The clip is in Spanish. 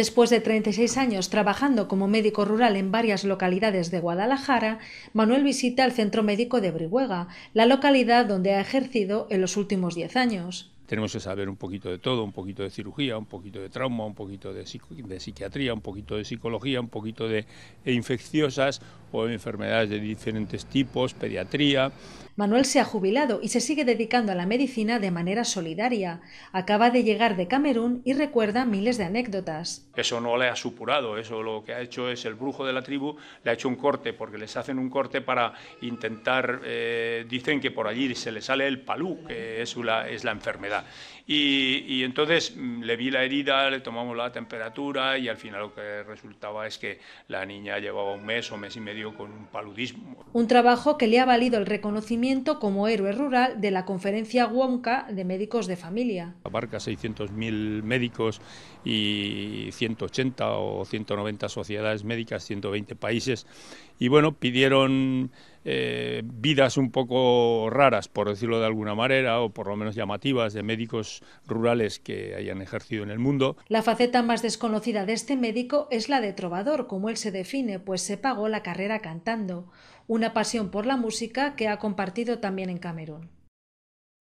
Después de 36 años trabajando como médico rural en varias localidades de Guadalajara, Manuel visita el Centro Médico de Brihuega, la localidad donde ha ejercido en los últimos 10 años tenemos que saber un poquito de todo, un poquito de cirugía, un poquito de trauma, un poquito de, psiquiatría, un poquito de psicología, un poquito de infecciosas o enfermedades de diferentes tipos, pediatría. Manuel se ha jubilado y se sigue dedicando a la medicina de manera solidaria. Acaba de llegar de Camerún y recuerda miles de anécdotas. Eso no le ha supurado, eso lo que ha hecho es el brujo de la tribu, le ha hecho un corte, porque les hacen un corte para intentar, eh, dicen que por allí se le sale el palú, que es es la enfermedad. Y, y, entonces mm, le vi la herida, le tomamos la temperatura y al final lo que resultaba es que la niña llevaba un mes o mes y medio con un paludismo. Un trabajo que le ha valido el reconocimiento como héroe rural de la conferencia WOMCA de médicos de familia. Abarca 600.000 médicos y 180 o 190 sociedades médicas, 120 países. Y bueno, pidieron eh, vidas un poco raras, por decirlo de alguna manera, o por lo menos llamativas, de médicos rurales que hayan ejercido en el mundo. La faceta más desconocida de este médico es la de trovador, como él se define, pues se pagó la carrera cantando, una pasión por la música que ha compartido también en Camerún.